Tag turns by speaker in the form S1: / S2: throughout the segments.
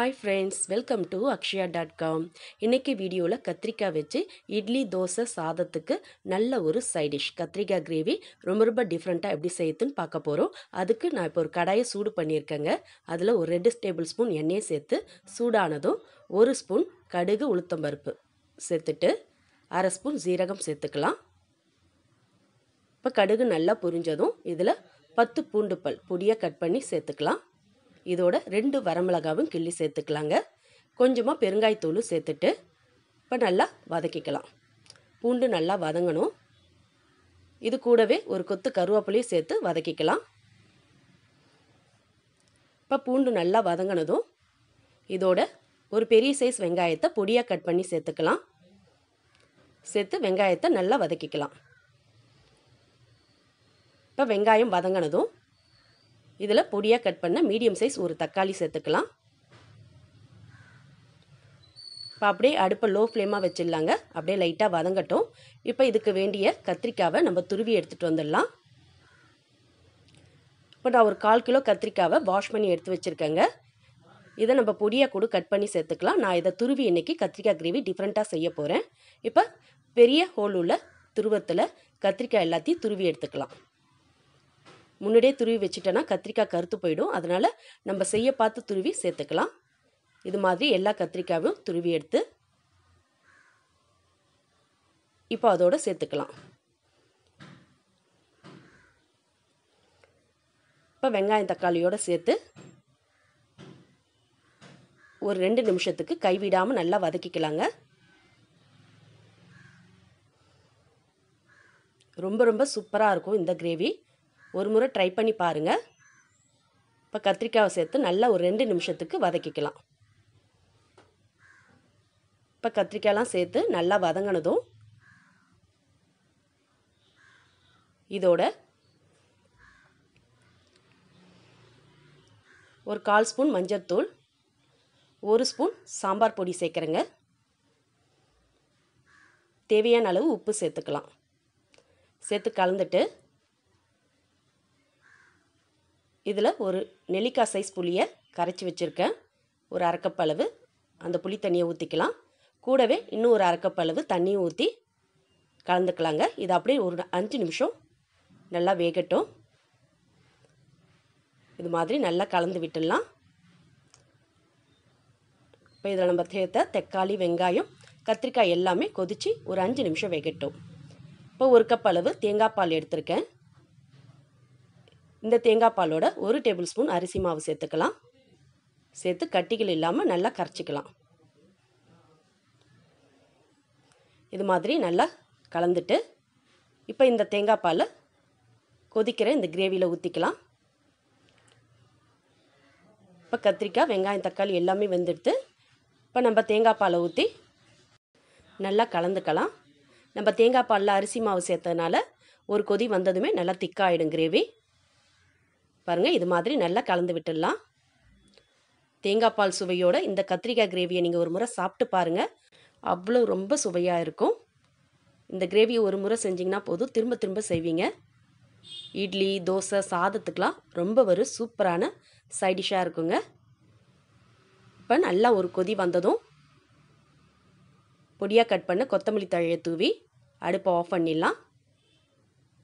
S1: hi friends welcome to Akshaya dot com இன்றைக்கி வீடியோவில் கத்திரிக்காய் வச்சு இட்லி தோசை சாதத்துக்கு நல்ல ஒரு சைடிஷ் கத்திரிக்காய் கிரேவி ரொம்ப ரொம்ப டிஃப்ரெண்ட்டாக எப்படி செய்யுதுன்னு பார்க்க போகிறோம் அதுக்கு நான் இப்போ ஒரு கடாயை சூடு பண்ணியிருக்கேங்க அதில் ஒரு ரெண்டு டேபிள் ஸ்பூன் எண்ணெயை சேர்த்து சூடானதும் ஒரு ஸ்பூன் கடுகு உளுத்தம்பருப்பு சேர்த்துட்டு அரை ஸ்பூன் சீரகம் சேர்த்துக்கலாம் இப்போ கடுகு நல்லா புரிஞ்சதும் இதில் பத்து பூண்டுப்பல் பொடியாக கட் பண்ணி சேர்த்துக்கலாம் இதோட ரெண்டு வரமிளகாவும் கிள்ளி சேர்த்துக்கலாங்க கொஞ்சமாக பெருங்காய்த்தூளும் சேர்த்துட்டு இப்போ நல்லா வதக்கிக்கலாம் பூண்டு நல்லா வதங்கணும் இது கூடவே ஒரு கொத்து கருவேப்பிலையும் சேர்த்து வதக்கிக்கலாம் இப்போ பூண்டு நல்லா வதங்கினதும் இதோட ஒரு பெரிய சைஸ் வெங்காயத்தை பொடியாக கட் பண்ணி சேர்த்துக்கலாம் சேர்த்து வெங்காயத்தை நல்லா வதக்கிக்கலாம் இப்போ வெங்காயம் வதங்கினதும் இதில் பொடியாக கட் பண்ண மீடியம் சைஸ் ஒரு தக்காளி சேர்த்துக்கலாம் இப்போ அப்படியே அடுப்பை லோ ஃப்ளேமாக வச்சிடலாங்க அப்படியே லைட்டாக வதங்கட்டும் இப்போ இதுக்கு வேண்டிய கத்திரிக்காவை நம்ம துருவி எடுத்துகிட்டு வந்துடலாம் இப்போ நான் ஒரு கால் கிலோ கத்திரிக்காவை வாஷ் பண்ணி எடுத்து வச்சுருக்கேங்க இதை நம்ம பொடியாக கூட கட் பண்ணி சேர்த்துக்கலாம் நான் இதை துருவி இன்றைக்கி கத்திரிக்காய் கிரேவி டிஃப்ரெண்ட்டாக செய்ய போகிறேன் இப்போ பெரிய ஹோல் உள்ள துருவத்தில் கத்திரிக்காய் எல்லாத்தையும் துருவி எடுத்துக்கலாம் முன்னாடியே துருவி வச்சுட்டோன்னா கத்திரிக்காய் கருத்து போயிடும் அதனால் நம்ம செய்ய பார்த்து துருவி சேர்த்துக்கலாம் இது மாதிரி எல்லா கத்திரிக்காயும் துருவி எடுத்து இப்போ அதோடு சேர்த்துக்கலாம் இப்போ வெங்காயம் தக்காளியோடு சேர்த்து ஒரு ரெண்டு நிமிஷத்துக்கு கைவிடாமல் நல்லா வதக்கிக்கலாங்க ரொம்ப ரொம்ப சூப்பராக இருக்கும் இந்த கிரேவி ஒரு முறை ட்ரை பண்ணி பாருங்கள் இப்போ கத்திரிக்காவை சேர்த்து நல்லா ஒரு ரெண்டு நிமிஷத்துக்கு வதக்கிக்கலாம் இப்போ கத்திரிக்காயெலாம் சேர்த்து நல்லா வதங்கினதும் இதோட ஒரு கால் ஸ்பூன் மஞ்சள்தூள் ஒரு ஸ்பூன் சாம்பார் பொடி சேர்க்குறேங்க தேவையான அளவு உப்பு சேர்த்துக்கலாம் சேர்த்து கலந்துட்டு இதில் ஒரு நெல்லிக்காய் சைஸ் புளியை கரைச்சி வச்சுருக்கேன் ஒரு அரைக்கப்பளவு அந்த புளி தண்ணியை ஊற்றிக்கலாம் கூடவே இன்னும் ஒரு அரைக்கப்பளவு தண்ணியும் ஊற்றி கலந்துக்கலாங்க இது அப்படியே ஒரு அஞ்சு நிமிஷம் நல்லா வேகட்டும் இது மாதிரி நல்லா கலந்து விட்டுடலாம் இப்போ இதில் நம்ம சேர்த்த தக்காளி வெங்காயம் கத்திரிக்காய் எல்லாமே கொதித்து ஒரு அஞ்சு நிமிஷம் வேகட்டும் இப்போ ஒரு கப் அளவு தேங்காய் பால் எடுத்திருக்கேன் இந்த தேங்காய் பாலோட ஒரு டேபிள் ஸ்பூன் அரிசி மாவு சேர்த்துக்கலாம் சேர்த்து கட்டிகள் இல்லாமல் நல்லா கரைச்சிக்கலாம் இது மாதிரி நல்லா கலந்துட்டு இப்போ இந்த தேங்காய் பாலை கொதிக்கிற இந்த கிரேவியில் ஊற்றிக்கலாம் இப்போ கத்திரிக்காய் வெங்காயம் தக்காளி எல்லாமே வெந்துடுத்து இப்போ நம்ம தேங்காய் பாலை ஊற்றி நல்லா கலந்துக்கலாம் நம்ம தேங்காய் பாலில் அரிசி மாவு சேர்த்ததுனால ஒரு கொதி வந்ததுமே நல்லா திக்காகிடும் கிரேவி பாருங்கள் இது மாதிரி நல்லா கலந்து விட்டுடலாம் தேங்காய் பால் சுவையோட இந்த கத்திரிக்காய் கிரேவியை நீங்கள் ஒரு முறை சாப்பிட்டு பாருங்கள் அவ்வளோ ரொம்ப சுவையாக இருக்கும் இந்த கிரேவியை ஒரு முறை செஞ்சிங்கன்னா போதும் திரும்ப திரும்ப செய்வீங்க இட்லி தோசை சாதத்துக்கெலாம் ரொம்ப ஒரு சூப்பரான சைடிஷாக இருக்குங்க இப்போ நல்லா ஒரு கொதி வந்ததும் பொடியாக கட் பண்ண கொத்தமல்லி தழையை தூவி அடுப்பை ஆஃப் பண்ணிடலாம்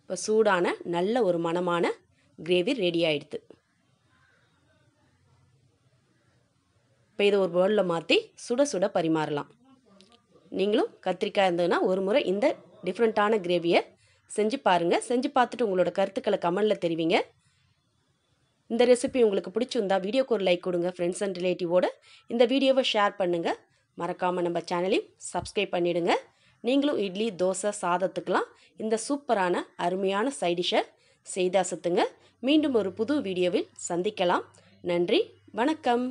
S1: இப்போ சூடான நல்ல ஒரு மனமான கிரேவி ரெடி ஆகிடுது இப்போ இதை ஒரு பவுலில் மாற்றி சுட சுட பரிமாறலாம் நீங்களும் கத்திரிக்காய் இருந்ததுன்னா ஒரு முறை இந்த டிஃப்ரெண்ட்டான கிரேவியை செஞ்சு பாருங்கள் செஞ்சு பார்த்துட்டு உங்களோட கருத்துக்களை கமெண்டில் தெரிவிங்க இந்த ரெசிபி உங்களுக்கு பிடிச்சிருந்தா வீடியோக்கு ஒரு லைக் கொடுங்க ஃப்ரெண்ட்ஸ் அண்ட் ரிலேட்டிவோடு இந்த வீடியோவை ஷேர் பண்ணுங்கள் மறக்காமல் நம்ம சேனலையும் சப்ஸ்கிரைப் பண்ணிவிடுங்க நீங்களும் இட்லி தோசை சாதத்துக்கெலாம் இந்த சூப்பரான அருமையான சைடிஷை செய்தாசத்துங்க மீண்டும் ஒரு புது வீடியோவில் சந்திக்கலாம் நன்றி வணக்கம்